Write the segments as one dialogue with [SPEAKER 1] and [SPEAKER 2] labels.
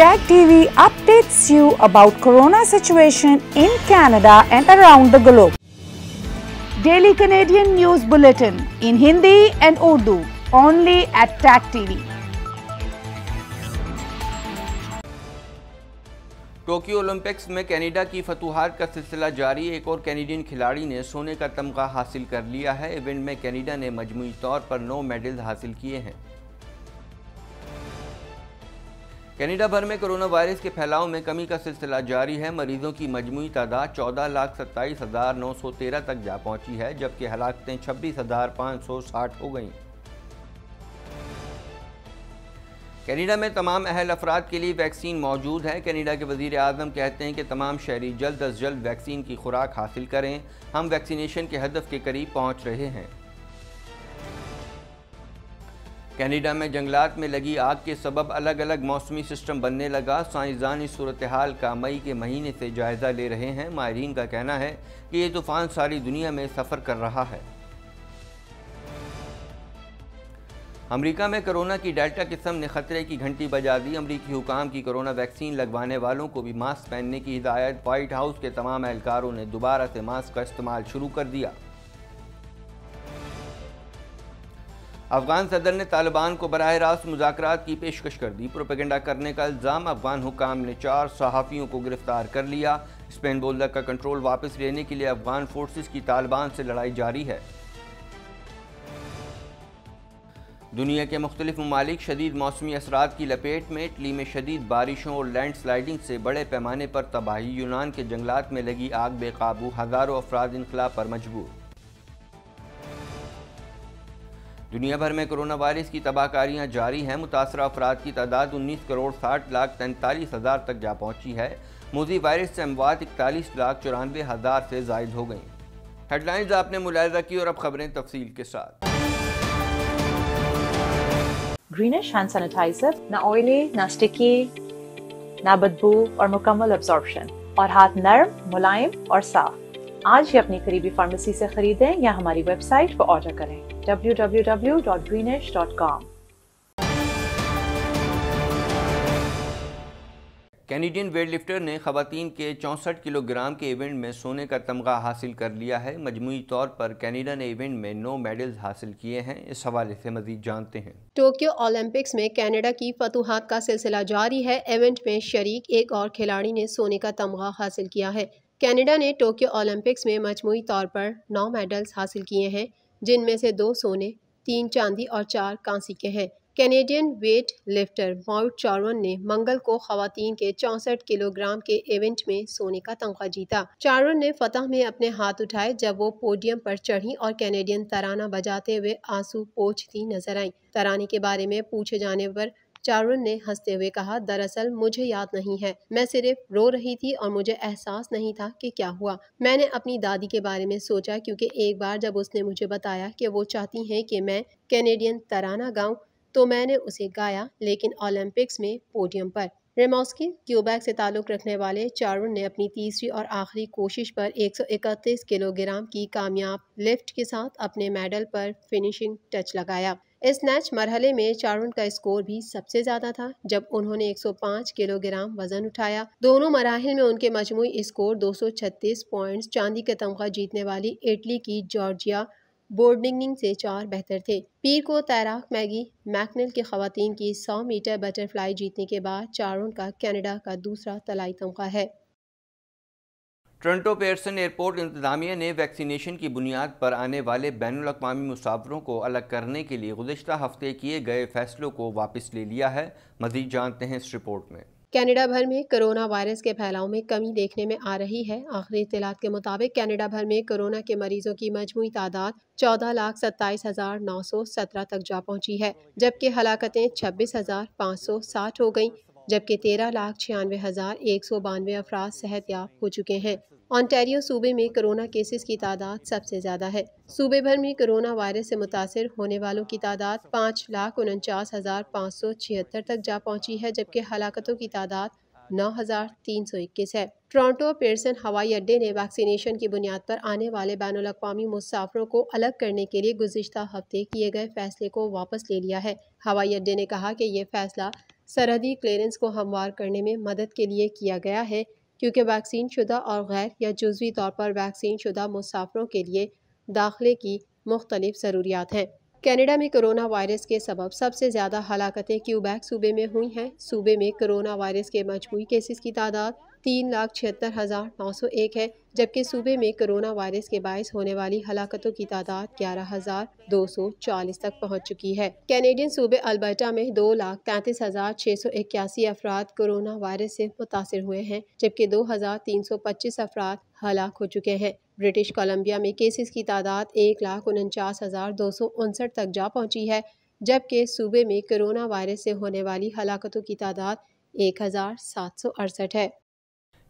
[SPEAKER 1] Tag TV updates you about corona situation in Canada and around the globe. Daily Canadian News Bulletin in Hindi and Urdu only at Tag TV.
[SPEAKER 2] Tokyo Olympics में Canada की फतुहार का सिलसिला जारी एक और Canadian खिलाड़ी ने सोने का तमगा हासिल कर लिया है इवेंट में कनाडा ने मजमू तौर पर नौ मेडल्स हासिल किए हैं कनाडा भर में कोरोना वायरस के फैलाव में कमी का सिलसिला जारी है मरीजों की मजमू तादाद चौदह लाख सत्ताईस हज़ार नौ सौ तेरह तक जा पहुंची है जबकि हलाकतें छब्बीस हज़ार पाँच सौ साठ हो गईं कनाडा में तमाम अहल अफराद के लिए वैक्सीन मौजूद है कनाडा के वजीर अजम कहते हैं कि तमाम शहरी जल्द अज जल्द वैक्सीन की खुराक हासिल करें हम वैक्सीनेशन के हदफ के करीब पहुँच रहे हैं कैनेडा में जंगलात में लगी आग के सबब अलग अलग मौसमी सिस्टम बनने लगा साइंसदान इस सूरत हाल का मई के महीने से जायज़ा ले रहे हैं माहरीन का कहना है कि ये तूफ़ान सारी दुनिया में सफ़र कर रहा है अमेरिका में कोरोना की डेल्टा किस्म ने खतरे की घंटी बजा दी अमरीकी हुकाम की कोरोना वैक्सीन लगवाने वालों को भी मास्क पहनने की हिदायत व्हाइट हाउस के तमाम एहलकारों ने दोबारा से मास्क का इस्तेमाल शुरू कर दिया अफगान सदर ने तालिबान को बरह रास्त मुजाकर की पेशकश कर दी प्रोपेगेंडा करने का इल्ज़ाम अफगान हुकाम ने चार सहाफ़ियों को गिरफ्तार कर लिया स्पेन बोल्डर का कंट्रोल वापस लेने के लिए अफगान फोर्सेस की तालिबान से लड़ाई जारी है दुनिया के मुख्तलिफ ममालिक शदीद मौसमी असरा की लपेट में इटली में शदीद बारिशों और लैंड स्लाइडिंग से बड़े पैमाने पर तबाही यूनान के जंगलात में लगी आग बेकाबू हज़ारों अफराद इनखला पर मजबूर दुनिया भर में कोरोना वायरस की तबाहकारियाँ जारी हैं मुतासर अफराद की तादाद उन्नीस करोड़ साठ लाख तैंतालीस हज़ार तक जा पहुँची है मोदी वायरस से अमवात इकतालीस लाख चौरानवे हज़ार से जायद हो गई हेडलाइंस आपने मुलायजा की और अब खबरें तफसील के साथ
[SPEAKER 1] ग्रीनिश हैंड सैनिटाइजर ना ऑयली ना स्टिकी ना बदबू और मुकम्मल अब्जॉर्बशन और हाथ नरम मुलायम और साफ आज ही अपनी करीबी फार्मेसी से खरीदें या हमारी वेबसाइट पर ऑर्डर करें www.greenish.com
[SPEAKER 2] कैनेडियन वेटलिफ्टर ने खवतान के 64 किलोग्राम के इवेंट में सोने का तमगा हासिल कर लिया है मजमुई तौर पर कैनेडा ने इवेंट में नौ मेडल्स हासिल किए हैं इस हवाले से मजीद जानते हैं
[SPEAKER 1] टोक्यो ओलंपिक्स में कनाडा की फतूहत का सिलसिला जारी है इवेंट में शरीक एक और खिलाड़ी ने सोने का तमगा हासिल किया है कनाडा ने टोक्यो ओलंपिक्स में मजमू तौर पर नौ मेडल्स हासिल किए हैं जिनमें से दो सोने तीन चांदी और चार कांसी के हैं Canadian weightlifter Maude Charron ने मंगल को खातन के चौंसठ किलोग्राम के इवेंट में सोने का तमगा जीता चारवन ने फतह में अपने हाथ उठाए जब वो पोडियम पर चढ़ी और कैनेडियन तराना बजाते हुए आंसू पोछती नजर आई तराने के बारे में पूछे जाने पर चारुन ने हंसते हुए कहा दरअसल मुझे याद नहीं है मैं सिर्फ रो रही थी और मुझे एहसास नहीं था कि क्या हुआ मैंने अपनी दादी के बारे में सोचा क्योंकि एक बार जब उसने मुझे बताया कि वो चाहती हैं कि मैं कैनेडियन तराना गाऊं तो मैंने उसे गाया लेकिन ओलंपिक्स में पोडियम पर रेमोस्की क्यूबैक से ताल्लुक़ रखने वाले चारुन ने अपनी तीसरी और आखिरी कोशिश पर 131 किलोग्राम की कामयाब लिफ्ट के साथ अपने मेडल पर फिनिशिंग टच लगाया इस मैच मरहले में चारून का स्कोर भी सबसे ज़्यादा था जब उन्होंने 105 किलोग्राम वजन उठाया दोनों मराहल में उनके मजमू स्कोर 236 पॉइंट्स चांदी का तमगा जीतने वाली इटली की जॉर्जिया बोर्डिंग से चार बेहतर थे पीर को तैराक मैगी मैकनल की खातन की 100 मीटर बटरफ्लाई जीतने के बाद चारों का कनाडा का दूसरा तलाई तमगा है
[SPEAKER 2] ट्रंटो पेयरसन एयरपोर्ट इंतजामिया ने वैक्सीनेशन की बुनियाद पर आने वाले बैन अवी मुसाफरों को अलग करने के लिए गुजशत हफ्ते किए गए फैसलों को वापस ले लिया है मजीद जानते हैं इस रिपोर्ट में
[SPEAKER 1] कनाडा भर में कोरोना वायरस के फैलाव में कमी देखने में आ रही है आखिरी इतलात के मुताबिक कनाडा भर में कोरोना के मरीजों की मजमू तादाद चौदह लाख सत्ताईस हजार नौ सौ सत्रह तक जा पहुंची है जबकि हलाकतें छब्बीस हजार पाँच सौ साठ हो गयी जबकि तेरह लाख छियानवे हजार एक सौ बानवे अफराज सेहत याब हो चुके हैं ऑनटेरियो सूबे में कोरोना केसेस की तादाद सबसे ज़्यादा है सूबे भर में कोरोना वायरस से मुतासर होने वालों की तादाद पाँच लाख उनचास हज़ार पाँच सौ छिहत्तर तक जा पहुँची है जबकि हलाकतों की तादाद नौ हजार तीन सौ इक्कीस है टोरंटो पेयरसन हवाई अड्डे ने वैक्सीनेशन की बुनियाद पर आने वाले बैन अवी मुसाफरों को अलग करने के लिए गुजशत हफ्ते किए गए फैसले को वापस ले लिया है हवाई अड्डे ने कहा कि यह फैसला सरहदी क्लियरेंस को हमवार करने में मदद के लिए किया गया है क्योंकि वैक्सीन शुदा और गैर या जुजवी तौर पर वैक्सीन शुदा मुसाफरों के लिए दाखिले की मुख्तलिफ ज़रूरियात हैं कैनेडा में कोरोना वायरस के सबब सबसे ज़्यादा हलाकतें क्यूबैक सूबे में हुई हैं सूबे में कोरोना वायरस के मजमू केसेस की तादाद तीन लाख छिहत्तर हज़ार नौ सौ एक है जबकि सूबे में कोरोना वायरस के बायस होने वाली हलाकतों की तादाद ग्यारह हजार दो सौ चालीस तक पहुँच चुकी है कैनेडियन सूबे अल्बर्टा में दो लाख तैंतीस हजार छः सौ इक्यासी अफराद कोरोना वायरस से मुतासर हुए हैं जबकि दो हजार तीन सौ पच्चीस अफराद हलाक हो चुके हैं ब्रिटिश कोलम्बिया में केसेस की तादाद एक लाख उनचास हजार दो सौ उनसठ तक जा पहुँची है जबकि सूबे में कोरोना वायरस से होने वाली हलाकतों की तादाद एक हजार सात सौ अड़सठ है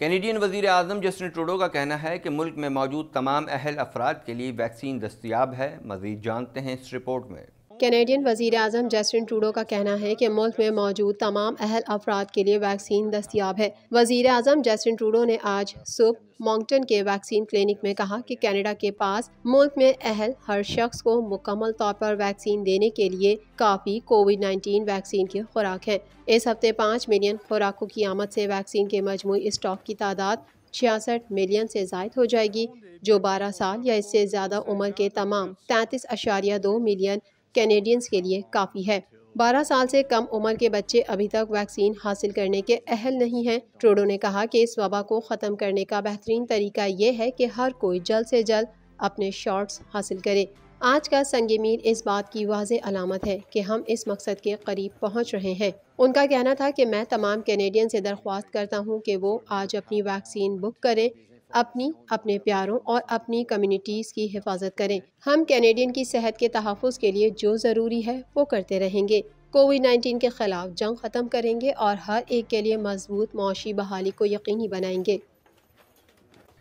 [SPEAKER 2] कैनेडियन वजीर अजम जस्टिन ट्रूडो का कहना है कि मुल्क में मौजूद तमाम अहल अफराद के लिए वैक्सीन दस्तियाब है मजीद जानते हैं इस रिपोर्ट में
[SPEAKER 1] कैनेडियन वजीर अजम जस्टिन ट्रूडो का कहना है कि मुल्क में मौजूद तमाम अहल अफराद के लिए वैक्सीन दस्तियाब है वजीर अजम जस्टिन ट्रूडो ने आज सुबह मॉन्गटन के वैक्सीन क्लिनिक में कहा कि कनाडा के पास मुल्क में अहल हर शख्स को मुकम्मल तौर पर वैक्सीन देने के लिए काफ़ी कोविड 19 वैक्सीन की खुराक है इस हफ्ते पाँच मिलियन खुराकों की आमद से वैक्सीन के मजमू स्टॉक की तादाद छियासठ मिलियन से जायद हो जाएगी जो 12 साल या इससे ज़्यादा उम्र के तमाम तैंतीस अशारिया दो मिलियन कैनेडियंस के लिए काफ़ी है 12 साल से कम उम्र के बच्चे अभी तक वैक्सीन हासिल करने के अहल नहीं हैं। ट्रोडो ने कहा कि इस वबा को ख़त्म करने का बेहतरीन तरीका ये है कि हर कोई जल्द से जल्द अपने शॉट्स हासिल करे आज का संगमीर इस बात की वाज अलामत है कि हम इस मकसद के करीब पहुंच रहे हैं उनका कहना था कि मैं तमाम कैनेडियन से दरख्वास्त करता हूं कि वो आज अपनी वैक्सीन बुक करें अपनी अपने प्यारों और अपनी कम्युनिटीज़ की हिफाजत करें हम कैनेडियन की सेहत के तहफ़ के लिए जो ज़रूरी है वो करते रहेंगे कोविड नाइन्टीन के ख़िलाफ़ जंग ख़त्म करेंगे और हर एक के लिए मजबूत मुशी बहाली को यकीनी बनाएंगे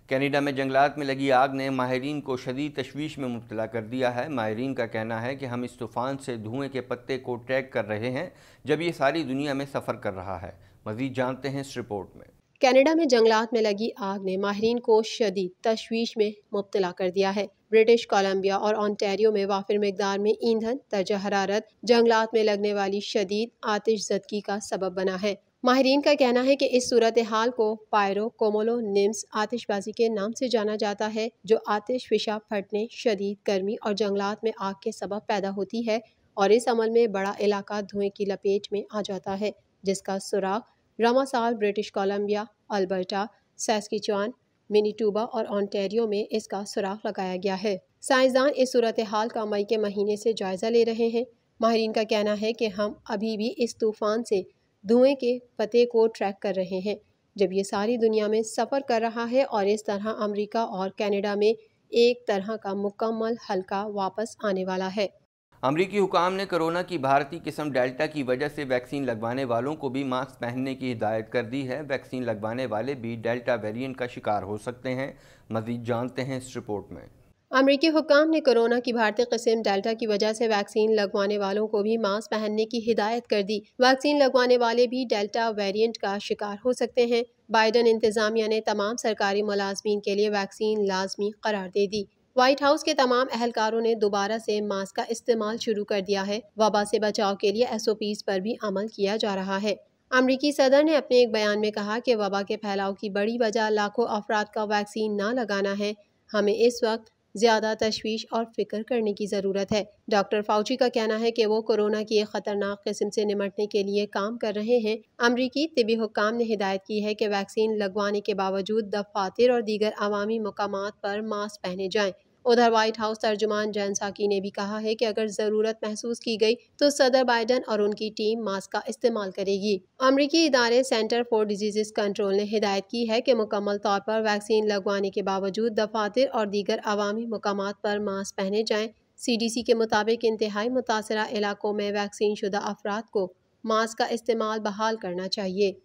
[SPEAKER 2] कैनेडा में जंगलात में लगी आग ने माहरीन को शदीद तशवीश में मुबला कर दिया है माहरीन का कहना है कि हम इस तूफ़ान से धुएं के पत्ते को ट्रैक कर रहे हैं जब ये सारी दुनिया में सफ़र कर रहा है मज़ीद जानते हैं इस रिपोर्ट में
[SPEAKER 1] कनाडा में जंगलात में लगी आग ने माहरीन को शदीद तशवीश में मुबतला कर दिया है ब्रिटिश कोलंबिया और ऑनटेरियो में वाफिर मकदार में ईंधन दर्जा हरारत जंगलात में लगने वाली शदीद आतिश जदगी का सबब बना है माहरीन का कहना है कि इस सूरत हाल को पायरो कोमोलो निम्स आतिशबाजी के नाम से जाना जाता है जो आतिश फिशा फटने शदीद गर्मी और जंगलात में आग के सबब पैदा होती है और इस अमल में बड़ा इलाका धुएं की लपेट में आ जाता है जिसका सुराख रमासाल British Columbia Alberta Saskatchewan Manitoba और ऑनटेरियो में इसका सुराख लगाया गया है साइंसदान इस सूरत हाल का मई के महीने से जायज़ा ले रहे हैं माहरीन का कहना है कि हम अभी भी इस तूफ़ान से धुएं के पते को ट्रैक कर रहे हैं जब ये सारी दुनिया में सफ़र कर रहा है और इस तरह अमेरिका और कनाडा में एक तरह का मुकम्मल हल्का वापस आने वाला है
[SPEAKER 2] अमरीकी हुकाम ने कोरोना की भारतीय किस्म डेल्टा की वजह से वैक्सीन लगवाने वालों को भी मास्क पहनने की हिदायत कर दी है वैक्सीन लगवाने वाले भी डेल्टा वेरिएंट का शिकार हो सकते हैं मजीद जानते हैं इस रिपोर्ट में
[SPEAKER 1] अमरीकी हुकाम ने कोरोना की भारतीय किस्म डेल्टा की वजह से वैक्सीन लगवाने वालों को भी मास्क पहनने की हिदायत कर दी वैक्सीन लगवाने वाले भी डेल्टा वेरियंट का शिकार हो सकते हैं बाइडन इंतजामिया ने तमाम सरकारी मुलाजमीन के लिए वैक्सीन लाजमी करार दे दी व्हाइट हाउस के तमाम अहलकारों ने दोबारा से मास्क का इस्तेमाल शुरू कर दिया है वबा से बचाव के लिए एस ओ पीज पर भी अमल किया जा रहा है अमरीकी सदर ने अपने एक बयान में कहा कि वबा के फैलाव की बड़ी वजह लाखों अफराद का वैक्सीन ना लगाना है हमें इस वक्त ज़्यादा तशवीश और फिक्र करने की ज़रूरत है डॉक्टर फाउची का कहना है कि वो कोरोना की एक ख़तरनाक किस्म से निमटने के लिए काम कर रहे हैं अमरीकी तबी हुकाम ने हिदायत की है कि वैक्सीन लगवाने के बावजूद दफातर और दीगर अवामी मकाम पर मास्क पहने जाएँ उधर व्हाइट हाउस तर्जुमान जैन साकी ने भी कहा है कि अगर ज़रूरत महसूस की गई तो सदर बाइडन और उनकी टीम मास्क का इस्तेमाल करेगी अमरीकी इदारे सेंटर फॉर डिजीज़ कंट्रोल ने हिदायत की है कि मुकम्मल तौर पर वैक्सीन लगवाने के बावजूद दफातर और दीगर अवामी मकाम पर मास्क पहने जाएँ सी के मुताबिक इंतहाई मुतासर इलाकों में वैक्सीन शुदा अफराद को मास्क का इस्तेमाल बहाल करना चाहिए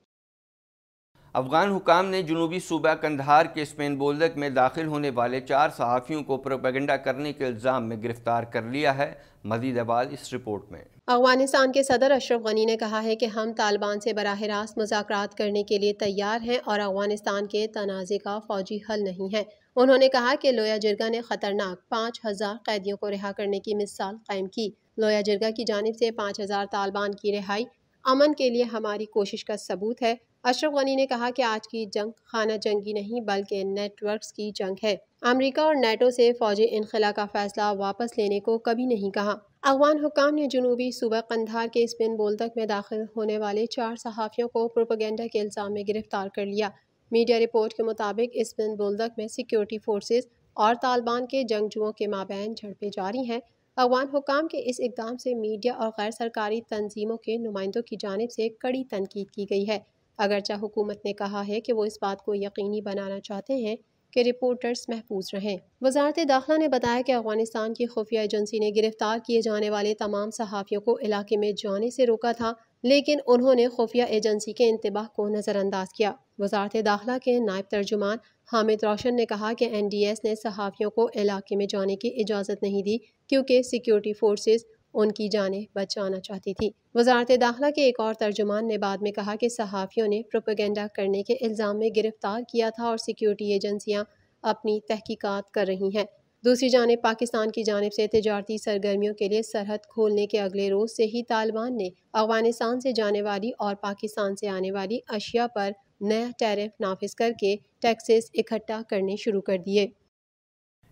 [SPEAKER 2] अफगान हुकाम ने जनूबी सूबा कंधार के स्पेन बोल्दक में दाखिल होने वाले चार सहाफ़ियों को प्रोपेगेंडा करने के इल्ज़ाम में गिरफ्तार कर लिया है मजीद अबाद इस रिपोर्ट में
[SPEAKER 1] अफगानिस्तान के सदर अशरफ गनी ने कहा है कि हम तालिबान से बरह रास्त मुजाक करने के लिए तैयार हैं और अफगानिस्तान के तनाज़े का फौजी हल नहीं है उन्होंने कहा कि लोया जिरगा ने खतरनाक पाँच हज़ार कैदियों को रिहा करने की मिसाल कायम की लोया जिरगा की जानब से पाँच हज़ार तालिबान की रिहाई अमन के लिए हमारी कोशिश का सबूत है अशरफ गनी ने कहा कि आज की जंग खाना जंगी नहीं बल्कि नेटवर्क्स की जंग है अमेरिका और नेटो से फौजी इनखला का फैसला वापस लेने को कभी नहीं कहा अफगान हुकाम ने जनूबी सूबह कंधार के स्पिन बोलतक में दाखिल होने वाले चार सहाफ़ियों को प्रोपोगंडा के इल्ज़ाम में गिरफ्तार कर लिया मीडिया रिपोर्ट के मुताबिक स्पिन बोलतक में सिक्योरिटी फोर्सेज और तालिबान के जंगजुओं के माबैन झड़पें जारी हैं अफगान हुकाम के इस इकदाम से मीडिया और गैर सरकारी तंजीमों के नुमाइंदों की जानब से कड़ी तनकीद की गई है अगरचा हुकूमत ने कहा है कि वो इस बात को यकीनी बनाना चाहते हैं कि रिपोर्टर्स महफूज रहें वजारत दाखिला ने बताया कि अफगानिस्तान की खुफिया एजेंसी ने गिरफ्तार किए जाने वाले तमाम सहाफ़ियों को इलाके में जाने से रोका था लेकिन उन्होंने खुफिया एजेंसी के इंतबाह को नज़रअंदाज किया वजारत दाखिला के नायब तर्जुमान हामिद रोशन ने कहा कि एन डी एस ने सहाफ़ियों को इलाके में जाने की इजाज़त नहीं दी क्योंकि सिक्योरिटी फोर्सेज उनकी जानें बचाना चाहती थी वजारत दाखिला के एक और तर्जुमान ने बाद में कहा कि सहाफ़ियों ने प्रोपोगेंडा करने के इल्ज़ाम में गिरफ़्तार किया था और सिक्योरिटी एजेंसियाँ अपनी तहकीकात कर रही हैं दूसरी जानब पाकिस्तान की जानब से तजारती सरगर्मियों के लिए सरहद खोलने के अगले रोज़ से ही तालिबान ने अफगानिस्तान से जाने वाली और पाकिस्तान से आने वाली अशिया पर नया टैरिफ नाफिज करके टैक्सेस इकट्ठा करने शुरू कर दिए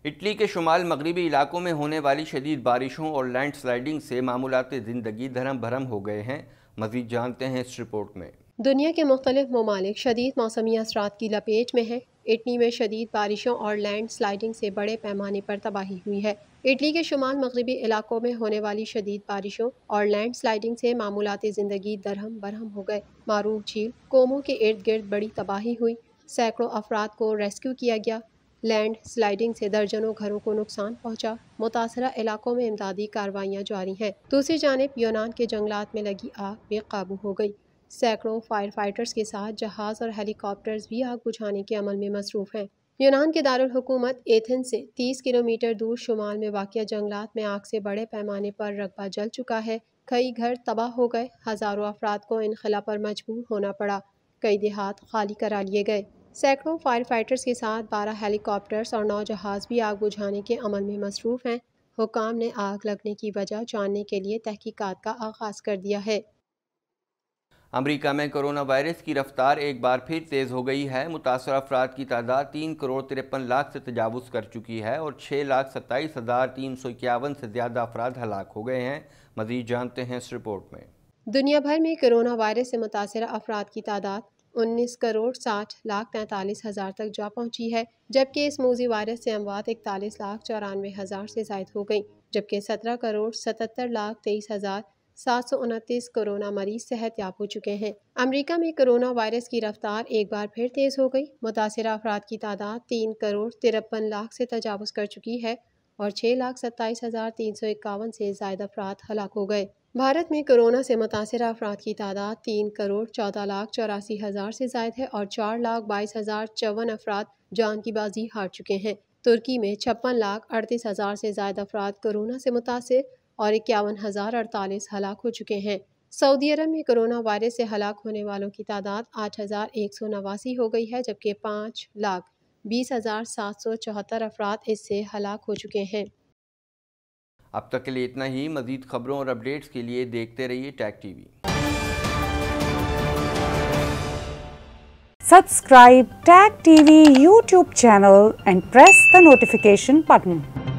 [SPEAKER 2] इटली के शुमाल मगरबी इलाकों में होने वाली शदीद बारिशों और लैंड स्लाइडिंग से मामूलत ज़िंदगी धर्म भरम हो गए हैं मजीद जानते हैं इस रिपोर्ट में
[SPEAKER 1] दुनिया के मुख्तलिफ ममालिक शदीद मौसमी असरा की लपेट में है इटली में शदीद बारिशों और लैंड स्लाइडिंग से बड़े पैमाने पर तबाही हुई है इटली के शुमाल मगरबी इलाकों में होने वाली शदीद बारिशों और लैंड स्लाइडिंग से मामूलत ज़िंदगी दरहम बरहम हो गए मारूफ झील कोमो के इर्द गिर्द बड़ी तबाही हुई सैकड़ों अफराद को रेस्क्यू किया गया लैंड स्लाइडिंग से दर्जनों घरों को नुकसान पहुंचा मुतासर इलाकों में इमदादी कार्रवाइयाँ जारी हैं दूसरी जानब यूनान के जंगलात में लगी आग बेकाबू हो गई सैकड़ों फायर फाइटर्स के साथ जहाज और हेलीकॉप्टर्स भी आग बुझाने के अमल में मसरूफ़ हैं यूनान के दारकूमत एथेन से 30 किलोमीटर दूर शुमाल में वाक़ जंगलात में आग से बड़े पैमाने पर रकबा जल चुका है कई घर तबाह हो गए हज़ारों अफराद को इनखला पर मजबूर होना पड़ा कई देहात खाली करा लिए गए सैकड़ों फायर फाइटर्स के साथ बारह हेलीकॉप्टर्स और नौ जहाज़ भी आग बुझाने के अमल में मसरूफ़ हैं हुकाम ने आग लगने की वजह जानने के लिए तहकीकात का आगाज़ कर दिया है
[SPEAKER 2] अमरीका में कोरोना वायरस की रफ्तार एक बार फिर तेज़ हो गई है मुतासर अफराद की तादाद तीन करोड़ तिरपन लाख से तजावज़ कर चुकी है और छः लाख सत्ताईस हज़ार तीन सौ इक्यावन से ज़्यादा अफराद हलाक हो गए हैं मजीद जानते हैं इस रिपोर्ट में
[SPEAKER 1] दुनिया भर में कोरोना वायरस से मुतासर अफराद की तादाद उन्नीस करोड़ साठ लाख तैंतालीस हज़ार तक जा पहुंची है जबकि इस मोजी वायरस से अमवात इकतालीस लाख चौरानवे हज़ार से जायद हो गई जबकि सत्रह करोड़ सतहत्तर लाख तेईस हज़ार सात सौ उनतीस कोरोना मरीज सेहत याब हो चुके हैं अमरीका में कोरोना वायरस की रफ्तार एक बार फिर तेज़ हो गई मुतासर अफराद की तादाद तीन करोड़ तिरपन लाख से तजावज़ कर चुकी है और छः लाख सत्ताईस हज़ार तीन सौ इक्यावन से जायद अफराद हलाक हो गए भारत में कोरोना से मुतासर अफराद की तादाद तीन करोड़ चौदह लाख चौरासी हज़ार से जायद है और चार लाख बाईस हज़ार चौवन अफराद जान की बाजी हार चुके हैं तुर्की में छप्पन लाख अड़तीस हज़ार से जायद अफराद कोरोना से मुतासर और इक्यावन हज़ार अड़तालीस हलाक हो चुके हैं सऊदी अरब में कोरोना वायरस से हलाक होने वालों की तादाद आठ हज़ार एक सौ नवासी हो गई है जबकि पाँच लाख बीस हज़ार सात सौ चौहत्तर अफराद इससे हलाक हो चुके हैं
[SPEAKER 2] अब तक के लिए इतना ही मजीद खबरों और अपडेट्स के लिए देखते रहिए Tag TV subscribe Tag TV YouTube channel and press the
[SPEAKER 1] notification button